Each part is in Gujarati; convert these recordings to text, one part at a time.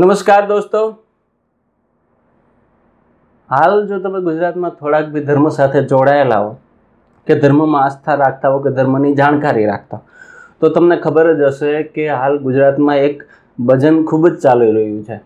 નમસ્કાર દોસ્તો હાલ જો તમે ગુજરાતમાં થોડાક બી ધર્મ સાથે જોડાયેલા હો કે ધર્મમાં આસ્થા રાખતા હો કે ધર્મની જાણકારી રાખતા તો તમને ખબર જ હશે કે હાલ ગુજરાતમાં એક ભજન ખૂબ જ ચાલી રહ્યું છે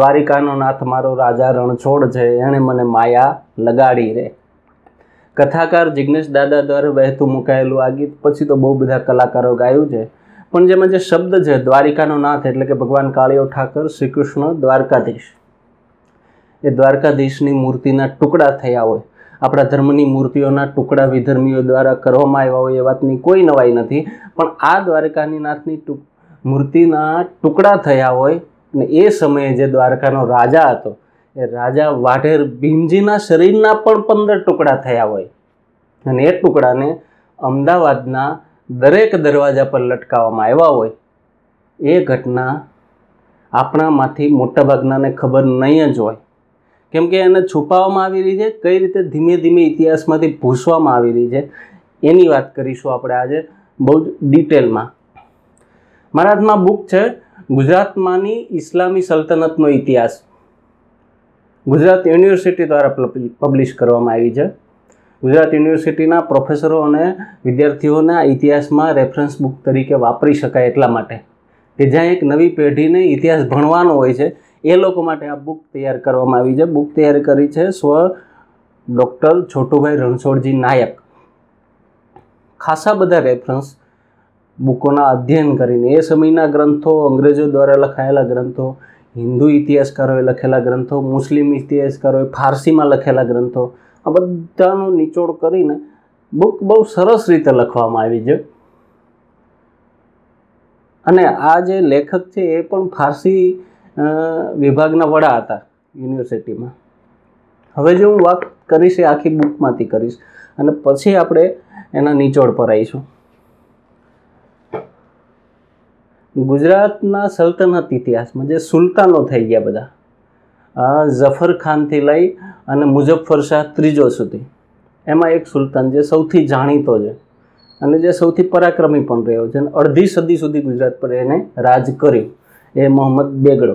દ્વારિકાનો નાથ મારો રાજા રણછોડ છે એણે મને માયા લગાડી રે કથાકાર જિગ્નેશ દાદા દ્વારા વહેતું મુકાયેલું આ ગીત પછી તો બહુ બધા કલાકારો ગાયું છે પણ જેમાં જે શબ્દ છે દ્વારિકાનો નાથ એટલે કે ભગવાન કાળીઓ ઠાકર શ્રી કૃષ્ણ દ્વારકાધીશ એ દ્વારકાધીશની મૂર્તિના ટુકડા થયા હોય આપણા ધર્મની મૂર્તિઓના ટુકડા વિધર્મીઓ દ્વારા કરવામાં આવ્યા હોય એ વાતની કોઈ નવાઈ નથી પણ આ દ્વારકાની નાથની મૂર્તિના ટુકડા થયા હોય અને એ સમયે જે દ્વારકાનો રાજા હતો એ રાજા વાઢેર ભીમજીના શરીરના પણ પંદર ટુકડા થયા હોય અને એ ટુકડાને અમદાવાદના દરેક દરવાજા પર લટકાવવામાં આવ્યા હોય એ ઘટના આપણામાંથી મોટાભાગનાને ખબર નહીં જ હોય કેમ કે એને છુપાવવામાં આવી રહી છે કઈ રીતે ધીમે ધીમે ઇતિહાસમાંથી ભૂસવામાં આવી રહી છે એની વાત કરીશું આપણે આજે બહુ જ ડિટેલમાં મારા હાથમાં બુક છે ગુજરાતમાંની ઇસ્લામી સલ્તનતનો ઇતિહાસ ગુજરાત યુનિવર્સિટી દ્વારા પબ્લિશ કરવામાં આવી છે ગુજરાત યુનિવર્સિટીના પ્રોફેસરો અને વિદ્યાર્થીઓના ઇતિહાસમાં રેફરન્સ બુક તરીકે વાપરી શકાય એટલા માટે કે જ્યાં એક નવી પેઢીને ઇતિહાસ ભણવાનો હોય છે એ લોકો માટે આ બુક તૈયાર કરવામાં આવી છે બુક તૈયાર કરી છે સ્વ ડૉક્ટર છોટુભાઈ રણછોડજી નાયક ખાસા બધા રેફરન્સ બુકોના અધ્યયન કરીને એ સમયના ગ્રંથો અંગ્રેજો દ્વારા લખાયેલા ગ્રંથો હિન્દુ ઇતિહાસકારોએ લખેલા ગ્રંથો મુસ્લિમ ઇતિહાસકારોએ ફારસીમાં લખેલા ગ્રંથો આ બધાનો નિચોડ કરીને બુક બહુ સરસ રીતે લખવામાં આવી છે અને આ જે લેખક છે એ પણ ફારસી વિભાગના વડા હતા યુનિવર્સિટીમાં હવે જે હું વાત કરીશ એ આખી બુકમાંથી કરીશ અને પછી આપણે એના નિચોડ પર આવીશું ગુજરાતના સલ્તનત ઇતિહાસમાં જે સુલતાનો થઈ ગયા બધા ઝફર ખાનથી લઈ અને મુઝફ્ફર શાહ ત્રીજો સુધી એમાં એક સુલતાન જે સૌથી જાણીતો છે અને જે સૌથી પરાક્રમી પણ રહ્યો છે અને અડધી સદી સુધી ગુજરાત પર એને રાજ કર્યું એ મોહમ્મદ બેગડો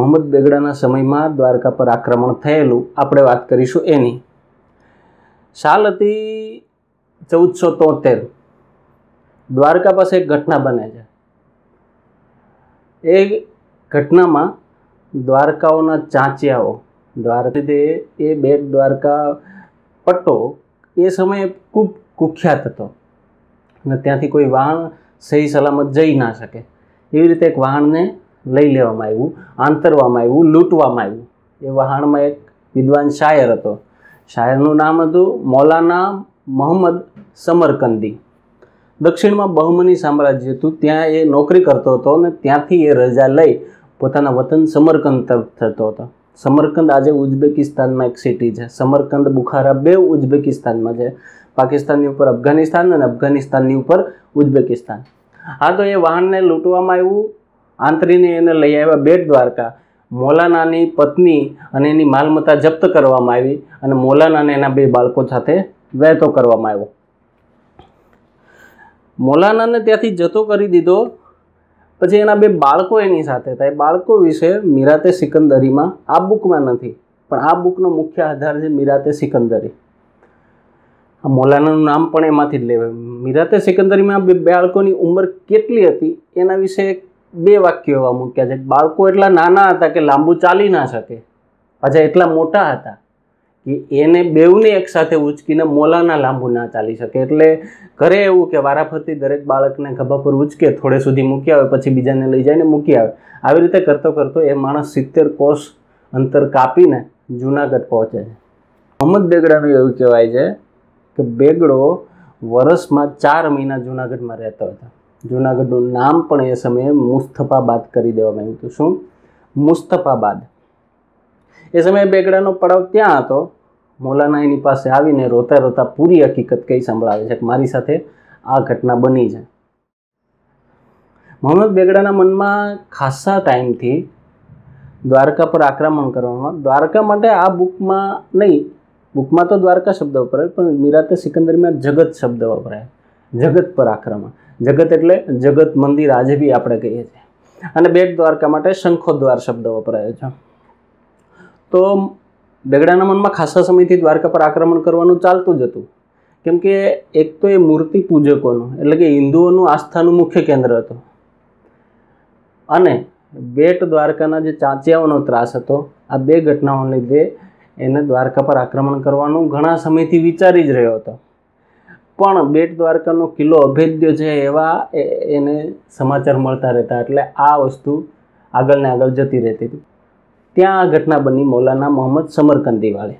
મોહમ્મદ બેગડાના સમયમાં દ્વારકા પર આક્રમણ થયેલું આપણે વાત કરીશું એની સાલ હતી ચૌદસો તોતેર દ્વારકા પાસે એક ઘટના બને છે એ ઘટનામાં દ્વારકાઓના ચાંચિયાઓ દ્વારકા લીધે એ બેટ દ્વારકા પટ્ટો એ સમયે ખૂબ કુખ્યાત હતો અને ત્યાંથી કોઈ વાહન સહી સલામત જઈ ના શકે એવી રીતે એક વાહણને લઈ લેવામાં આવ્યું આંતરવામાં આવ્યું લૂંટવામાં આવ્યું એ વહાણમાં એક વિદ્વાન શાયર હતો શાયરનું નામ હતું મૌલાના મોહમ્મદ સમરકંદી દક્ષિણમાં બહુમની સામ્રાજ્ય હતું ત્યાં એ નોકરી કરતો હતો અને ત્યાંથી એ રજા લઈ પોતાના વતન સમરકંદ તરફ થતો હતો સમરકંદ આજે ઉઝબેકિસ્તાનમાં એક સિટી છે સમરકંદ બુખારા બે ઉઝબેકિસ્તાનમાં છે પાકિસ્તાનની ઉપર અફઘાનિસ્તાન અને અફઘાનિસ્તાનની ઉપર ઉઝબેકિસ્તાન હા તો એ વાહનને લૂંટવામાં આવ્યું આંતરીને એને લઈ આવ્યા બેટ દ્વારકા મોલાનાની પત્ની અને એની માલમત્તા જપ્ત કરવામાં આવી અને મોલાનાને એના બે બાળકો સાથે વહેતો કરવામાં આવ્યો મોલાનાને ત્યાંથી જતો કરી દીધો પછી એના બે બાળકો એની સાથે થાય બાળકો વિશે મીરાતે સિકંદરીમાં આ બુકમાં નથી પણ આ બુકનો મુખ્ય આધાર છે મીરાતે સિકંદરી આ મૌલાનાનું નામ પણ એમાંથી જ લેવાય મીરાતે સિકંદરીમાં બે બાળકોની ઉંમર કેટલી હતી એના વિશે બે વાક્યો એવા મૂક્યા છે બાળકો એટલા નાના હતા કે લાંબુ ચાલી ના શકે પાછા એટલા મોટા હતા કે એને બેઉને એકસાથે ઉંચકીને મોલાના લાંબુ ના ચાલી શકે એટલે ઘરે એવું કે વારાફરતી દરેક બાળકને ખભા પર ઉંચકે થોડે સુધી મૂકી આવે પછી બીજાને લઈ જાય જઈને મૂકી આવે આવી રીતે કરતો કરતો એ માણસ સિત્તેર કોષ અંતર કાપીને જૂનાગઢ પહોંચે છે મોહમ્મદ બેગડાનું એવું કહેવાય છે કે બેગડો વર્ષમાં ચાર મહિના જૂનાગઢમાં રહેતો હતો જૂનાગઢનું નામ પણ એ સમયે મુસ્તફાબાદ કરી દેવામાં આવ્યું હતું શું મુસ્તફાબાદ એ સમયે બેગડાનો પડાવ ત્યાં હતો મૌલાના એની પાસે આવીને રોતા રોતા પૂરી હકીકત કઈ સંભળાવે છે કે મારી સાથે આ ઘટના બની છે મોહમ્મદ બેગડાના મનમાં ખાસા ટાઈમથી દ્વારકા પર આક્રમણ કરવામાં દ્વારકા માટે આ બુકમાં નહીં બુકમાં તો દ્વારકા શબ્દ વપરાય પણ મીરાતે સિકંદરમાં જગત શબ્દ વપરાય જગત પર આક્રમણ જગત એટલે જગત મંદિર આજે બી આપણે કહીએ છીએ અને બેટ દ્વારકા માટે શંખોદ્વાર શબ્દ વપરાયો છે તો બેગડાના મનમાં ખાસા સમયથી દ્વારકા પર આક્રમણ કરવાનું ચાલતું જ હતું કેમ કે એક તો એ મૂર્તિ પૂજકોનું એટલે કે હિન્દુઓનું આસ્થાનું મુખ્ય કેન્દ્ર હતું અને બેટ દ્વારકાના જે ચાંચિયાઓનો ત્રાસ હતો આ બે ઘટનાઓને લીધે એને દ્વારકા પર આક્રમણ કરવાનું ઘણા સમયથી વિચારી જ રહ્યો હતો પણ બેટ દ્વારકાનો કિલ્લો અભેદ્ય છે એવા એને સમાચાર મળતા રહેતા એટલે આ વસ્તુ આગળ ને આગળ જતી રહેતી હતી ત્યાં આ ઘટના બની મૌલાના મોહમ્મદ સમરકંદીવાળે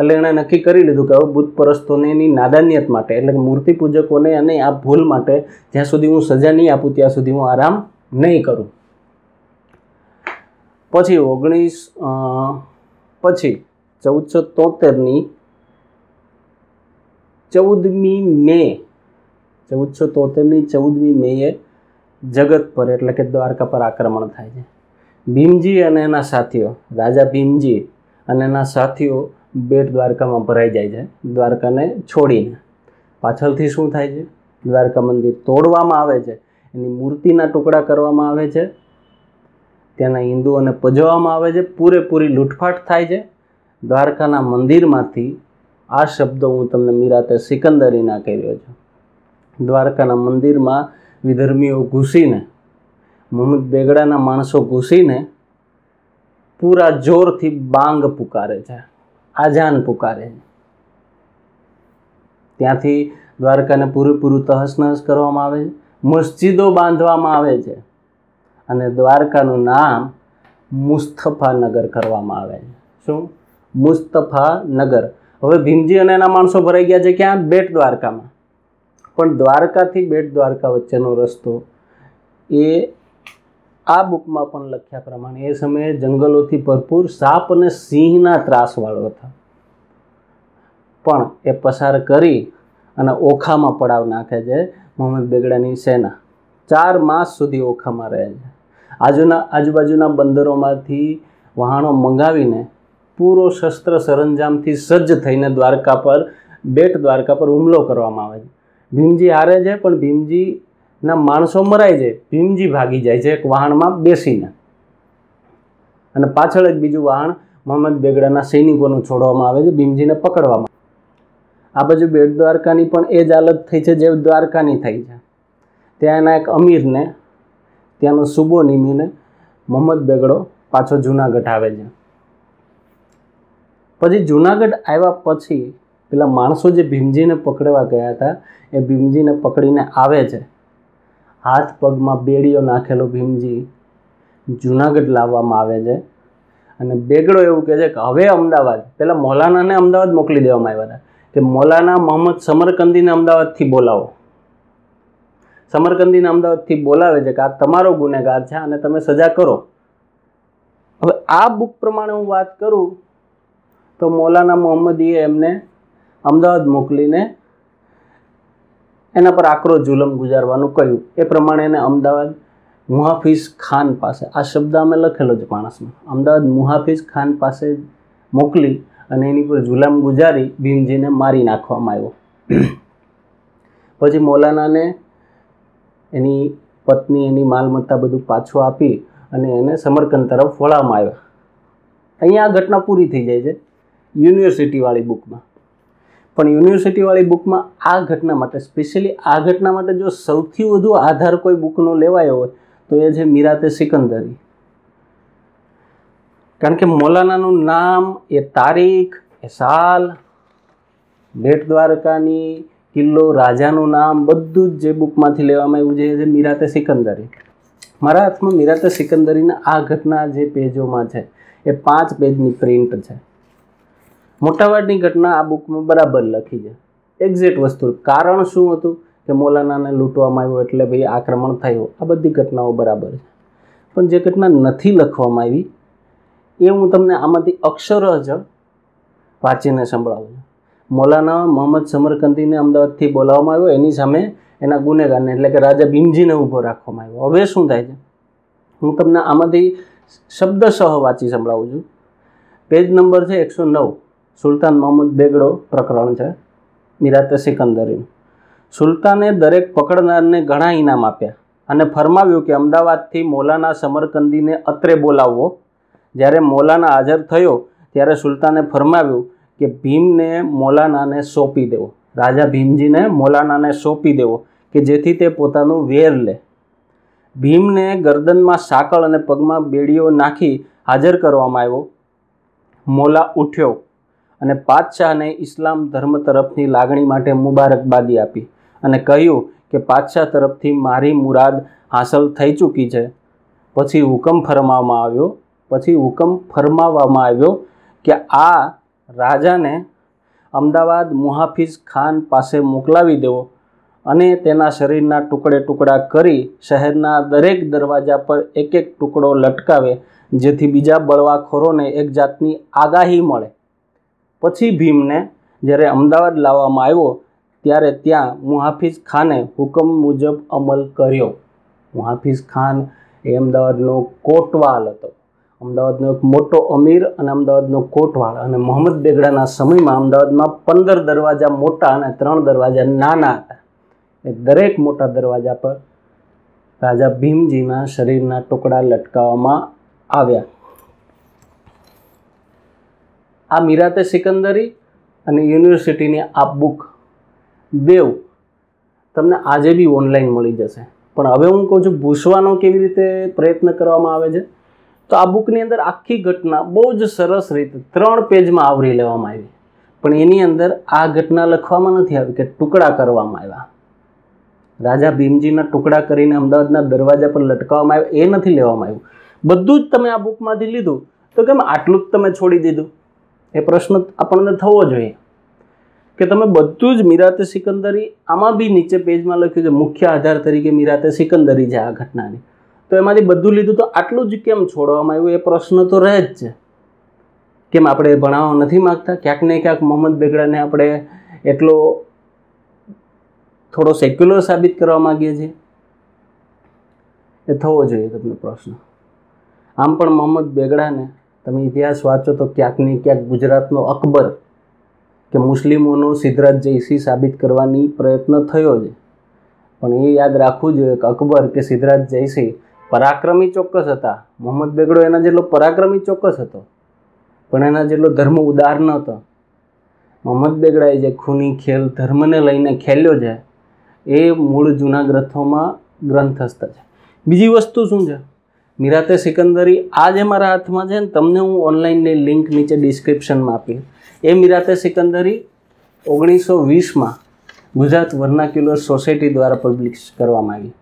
એટલે એણે નક્કી કરી લીધું કે હવે બુદ્ધ પરસ્તોને એની નાદાનિયત માટે એટલે કે મૂર્તિ પૂજકોને અને આ ભૂલ માટે જ્યાં સુધી હું સજા નહીં આપું ત્યાં સુધી હું આરામ નહીં કરું પછી ઓગણીસ પછી ચૌદસો તોતેરની ચૌદમી મે ચૌદસો તોતેરની ચૌદમી મેએ જગત પર એટલે કે દ્વારકા પર આક્રમણ થાય છે ભીમજી અને એના સાથીઓ રાજા ભીમજી અને એના સાથીઓ બેટ દ્વારકામાં ભરાઈ જાય છે દ્વારકાને છોડીને પાછળથી શું થાય છે દ્વારકા મંદિર તોડવામાં આવે છે એની મૂર્તિના ટુકડા કરવામાં આવે છે ત્યાંના હિન્દુઓને પજવવામાં આવે છે પૂરેપૂરી લૂંટફાટ થાય છે દ્વારકાના મંદિરમાંથી આ શબ્દો હું તમને મીરાતે સિકંદરીના કહી રહ્યો છું દ્વારકાના મંદિરમાં વિધર્મીઓ ઘૂસીને મોહમ્મદ બેગડાના માણસો ઘૂસીને પૂરા જોરથી બાંગ પુકારે છે આજાન પુકારે ત્યાંથી દ્વારકાને પૂરેપૂરું તહસનહસ કરવામાં આવે છે મસ્જિદો બાંધવામાં આવે છે અને દ્વારકાનું નામ મુસ્તફાનગર કરવામાં આવે છે શું મુસ્તફાનગર હવે ભીમજી અને એના માણસો ભરાઈ ગયા છે ક્યાં બેટ દ્વારકામાં પણ દ્વારકાથી બેટ દ્વારકા વચ્ચેનો રસ્તો એ આ બુકમાં પણ લખ્યા પ્રમાણે એ સમયે જંગલોથી ભરપૂર સાપ અને સિંહના ત્રાસવાળો હતા પણ એ પસાર કરી અને ઓખામાં પડાવ નાખે છે મોહમ્મદ બેગડાની સેના ચાર માસ સુધી ઓખામાં રહે છે આજુના આજુબાજુના બંદરોમાંથી વહાણો મંગાવીને પૂરો શસ્ત્ર સરંજામથી સજ્જ થઈને દ્વારકા પર બેટ દ્વારકા પર હુમલો કરવામાં આવે છે ભીમજી હારે છે પણ ભીમજી ના માણસો મરાય છે ભીમજી ભાગી જાય છે એક વાહણમાં બેસીને અને પાછળ એક બીજું વાહણ મોહમ્મદ બેગડાના સૈનિકોનું છોડવામાં આવે છે ભીમજીને પકડવામાં આ બાજુ બેટ દ્વારકાની પણ એ જ હાલત થઈ છે જે દ્વારકાની થઈ છે ત્યાં એના એક અમીરને ત્યાંનો સુબો નિમીને મોહમ્મદ બેગડો પાછો જુનાગઢ આવે છે પછી જુનાગઢ આવ્યા પછી પેલા માણસો જે ભીમજીને પકડવા ગયા હતા એ ભીમજીને પકડીને આવે છે હાથ પગમાં બેડીઓ નાખેલો ભીમજી જુનાગઢ લાવવામાં આવે છે અને બેગડો એવું કહે છે કે હવે અમદાવાદ પહેલાં મૌલાનાને અમદાવાદ મોકલી દેવામાં આવ્યા હતા કે મૌલાના મોહમ્મદ સમરકંદીને અમદાવાદથી બોલાવો સમરકંદીને અમદાવાદથી બોલાવે છે કે આ તમારો ગુનેગાર છે અને તમે સજા કરો હવે આ બુક પ્રમાણે હું વાત કરું તો મૌલાના મોહમ્મદીએ એમને અમદાવાદ મોકલીને એના પર આકરો જુલમ ગુજારવાનું કહ્યું એ પ્રમાણે એને અમદાવાદ મુહાફિઝ ખાન પાસે આ શબ્દ અમે લખેલો છે માણસમાં અમદાવાદ મુહાફિઝ ખાન પાસે મોકલી અને એની પર જુલામ ગુજારી ભીમજીને મારી નાખવામાં આવ્યો પછી મૌલાનાને એની પત્ની એની માલમત્તા બધું પાછું આપી અને એને સમરકંદ તરફ વળાવવામાં આવ્યા અહીંયા આ ઘટના પૂરી થઈ જાય છે યુનિવર્સિટીવાળી બુકમાં પણ યુનિવર્સિટીવાળી બુકમાં આ ઘટના માટે સ્પેશિયલી આ ઘટના માટે જો સૌથી વધુ આધાર કોઈ બુકનો લેવાયો હોય તો એ છે મીરાતે સિકંદરી કારણ કે મૌલાનાનું નામ એ તારીખ એ સાલ બેટ દ્વારકાની કિલ્લો રાજાનું નામ બધું જ જે બુકમાંથી લેવામાં આવ્યું છે એ છે મીરાતે સિકંદરી મારા હાથમાં મીરાતે સિકંદરીના આ ઘટના જે પેજોમાં છે એ પાંચ પેજની પ્રિન્ટ છે મોટાભાગની ઘટના આ બુકમાં બરાબર લખી છે એક્ઝેક્ટ વસ્તુ કારણ શું હતું કે મોલાનાને લૂંટવામાં આવ્યું એટલે ભાઈ આક્રમણ થયું આ બધી ઘટનાઓ બરાબર છે પણ જે ઘટના નથી લખવામાં આવી એ હું તમને આમાંથી અક્ષર જ વાંચીને સંભળાવું છું મોલાના મોહમ્મદ સમરકંદીને અમદાવાદથી બોલાવવામાં આવ્યો એની સામે એના ગુનેગારને એટલે કે રાજા ભીમજીને ઊભો રાખવામાં આવ્યો હવે શું થાય છે હું તમને આમાંથી શબ્દશઃ વાંચી સંભળાવું છું પેજ નંબર છે એકસો નવ સુલતાન મોહમ્મદ બેગડો પ્રકરણ છે મિરાતે સિકંદરીનું સુલતાને દરેક પકડનારને ઘણા ઇનામ આપ્યા અને ફરમાવ્યું કે અમદાવાદથી મોલાના સમરકંદીને અત્રે બોલાવવો જ્યારે મોલાના હાજર થયો ત્યારે સુલતાને ફરમાવ્યું કે ભીમને મોલાનાને સોંપી દેવો રાજા ભીમજીને મોલાનાને સોંપી દેવો કે જેથી તે પોતાનું વેર લે ભીમને ગરદનમાં સાકળ અને પગમાં બેડીઓ નાખી હાજર કરવામાં આવ્યો મોલા ઉઠ્યો અને પાતશાહને ઇસ્લામ ધર્મ તરફની લાગણી માટે મુબારકબાદી આપી અને કહ્યું કે પાતશાહ તરફથી મારી મુરાદ હાંસલ થઈ ચૂકી છે પછી હુકમ ફરમાવવામાં આવ્યો પછી હુકમ ફરમાવવામાં આવ્યો કે આ રાજાને અમદાવાદ મુહાફિઝ ખાન પાસે મોકલાવી દેવો અને તેના શરીરના ટુકડે ટુકડા કરી શહેરના દરેક દરવાજા પર એક એક ટુકડો લટકાવે જેથી બીજા બળવાખોરોને એક જાતની આગાહી મળે પછી ભીમને જ્યારે અમદાવાદ લાવવામાં આવ્યો ત્યારે ત્યાં મુહાફિઝ ખાને હુકમ મુજબ અમલ કર્યો મુહાફિઝ ખાન એ અમદાવાદનો કોટવાલ હતો અમદાવાદનો એક મોટો અમીર અને અમદાવાદનો કોટવાલ અને મોહમ્મદ બેગડાના સમયમાં અમદાવાદમાં પંદર દરવાજા મોટા અને ત્રણ દરવાજા નાના હતા એ દરેક મોટા દરવાજા પર રાજા ભીમજીના શરીરના ટુકડા લટકાવવામાં આવ્યા આ મીરાતે સિકંદરી અને યુનિવર્સિટીની આ બુક બેવ તમને આજે બી ઓનલાઈન મળી જશે પણ હવે હું કહું છું ભૂસવાનો કેવી રીતે પ્રયત્ન કરવામાં આવે છે તો આ બુકની અંદર આખી ઘટના બહુ જ સરસ રીતે ત્રણ પેજમાં આવરી લેવામાં આવી પણ એની અંદર આ ઘટના લખવામાં નથી આવી કે ટુકડા કરવામાં આવ્યા રાજા ભીમજીના ટુકડા કરીને અમદાવાદના દરવાજા પર લટકાવવામાં આવ્યા એ નથી લેવામાં આવ્યું બધું જ તમે આ બુકમાંથી લીધું તો કેમ આટલું જ તમે છોડી દીધું એ પ્રશ્ન આપણને થવો જોઈએ કે તમે બધું જ મીરાતે સિકંદરી આમાં બી નીચે પેજમાં લખ્યું છે મુખ્ય આધાર તરીકે મીરાતે સિકંદરી છે આ ઘટનાની તો એમાંથી બધું લીધું તો આટલું જ કેમ છોડવામાં આવ્યું એ પ્રશ્ન તો રહે જ છે કેમ આપણે ભણાવવા નથી માગતા ક્યાંક ને ક્યાંક મોહમ્મદ બેગડાને આપણે એટલો થોડો સેક્યુલર સાબિત કરવા માગીએ છીએ એ થવો જોઈએ તમને પ્રશ્ન આમ પણ મોહમ્મદ બેગડાને તમે ઇતિહાસ વાંચો તો ક્યાંક ને ક્યાંક ગુજરાતનો અકબર કે મુસ્લિમોનો સિદ્ધરાજ જયસિંહ સાબિત કરવાની પ્રયત્ન થયો છે પણ એ યાદ રાખવું જોઈએ કે અકબર કે સિદ્ધરાજ જયસિંહ પરાક્રમી ચોક્કસ હતા મોહમ્મદ બેગડો એના જેટલો પરાક્રમી ચોક્કસ હતો પણ એના જેટલો ધર્મ ઉદાર ન હતો મોહમ્મદ બેગડાએ જે ખૂની ખેલ ધર્મને લઈને ખેલ્યો છે એ મૂળ જૂના ગ્રંથોમાં ગ્રંથસ્થ છે બીજી વસ્તુ શું છે મિરાતે સિકંદરી આ જે મારા હાથમાં છે ને તમને હું ઓનલાઈનની લિંક નીચે ડિસ્ક્રિપ્શનમાં આપી એ મિરાતે સિકંદરી ઓગણીસો વીસમાં ગુજરાત વર્નાક્યુલર સોસાયટી દ્વારા પબ્લિશ કરવામાં આવી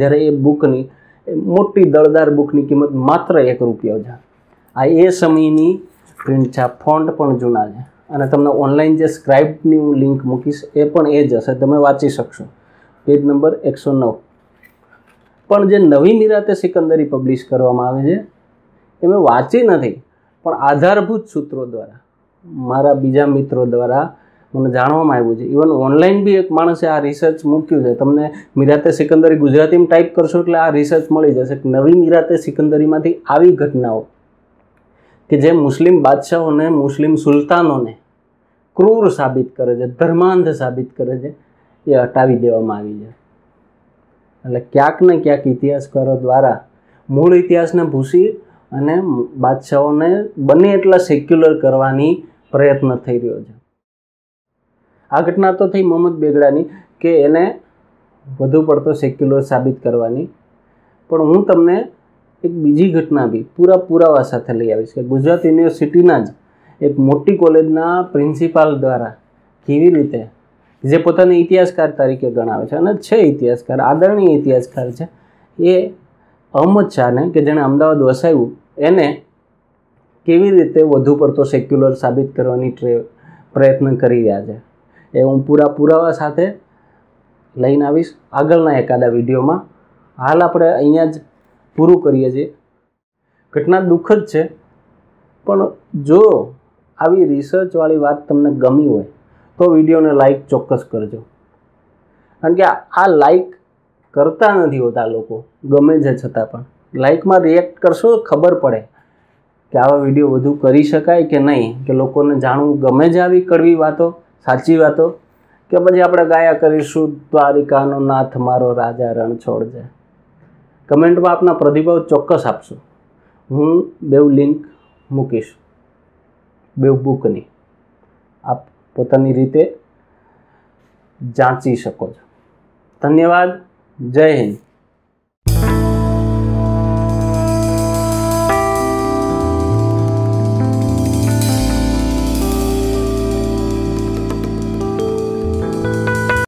જ્યારે એ બુકની મોટી દળદાર બુકની કિંમત માત્ર એક રૂપિયો છે આ એ સમયની પ્રિન્ટ છે ફોન્ટ પણ જૂના છે અને તમને ઓનલાઈન જે સ્ક્રાઇબની હું લિંક મૂકીશ એ પણ એ જ હશે તમે વાંચી શકશો પેજ નંબર એકસો નવ પણ જે નવી મીરાતે સિકંદરી પબ્લિશ કરવામાં આવે છે એ મેં વાંચી નથી પણ આધારભૂત સૂત્રો દ્વારા મારા બીજા મિત્રો દ્વારા મને જાણવામાં આવ્યું છે ઇવન ઓનલાઈન બી એક માણસે આ રિસર્ચ મૂક્યું છે તમને મીરાતે સિકંદરી ગુજરાતીમાં ટાઈપ કરશો એટલે આ રિસર્ચ મળી જશે કે નવી મીરાતે સિકંદરીમાંથી આવી ઘટનાઓ કે જે મુસ્લિમ બાદશાહોને મુસ્લિમ સુલતાનોને ક્રૂર સાબિત કરે છે ધર્માંધ સાબિત કરે છે એ હટાવી દેવામાં આવી છે એટલે ક્યાંક ને ક્યાંક ઇતિહાસકારો દ્વારા મૂળ ઇતિહાસને ભૂસી અને બાદશાહોને બને એટલા સેક્યુલર કરવાની પ્રયત્ન થઈ રહ્યો છે આ ઘટના તો થઈ મોહમ્મદ બેગડાની કે એને વધુ પડતો સેક્યુલર સાબિત કરવાની પણ હું તમને એક બીજી ઘટના બી પૂરા પુરાવા સાથે લઈ આવીશ કે ગુજરાત યુનિવર્સિટીના જ એક મોટી કોલેજના પ્રિન્સિપાલ દ્વારા કેવી રીતે જે પોતાને ઇતિહાસકાર તરીકે ગણાવે છે અને છે ઇતિહાસકાર આદરણીય ઇતિહાસકાર છે એ અહમદ શાહને કે જેણે અમદાવાદ વસાવ્યું એને કેવી રીતે વધુ પડતો સેક્યુલર સાબિત કરવાની ટ્રે પ્રયત્ન કરી રહ્યા છે એ હું પૂરા પુરાવા સાથે લઈને આવીશ આગળના એકાદા વિડીયોમાં હાલ આપણે અહીંયા જ પૂરું કરીએ છીએ ઘટના દુઃખદ છે પણ જો આવી રિસર્ચવાળી વાત તમને ગમી હોય તો વિડીયોને લાઈક ચોક્કસ કરજો કારણ કે આ લાઈક કરતા નથી હોતા લોકો ગમે છે છતાં પણ લાઈકમાં રિએક્ટ કરશો તો ખબર પડે કે આવા વિડીયો વધુ કરી શકાય કે નહીં કે લોકોને જાણવું ગમે છે આવી કડવી વાતો સાચી વાતો કે પછી આપણે ગાયા કરીશું દ્વારિકાનો નાથ મારો રાજા રણછોડ છે કમેન્ટમાં આપના પ્રતિભાવ ચોક્કસ આપશો હું બેવ લિંક મૂકીશ બેવ બુકની આપ પોતાની રીતે જાંચી શકો છો ધન્યવાદ જય હિન્દ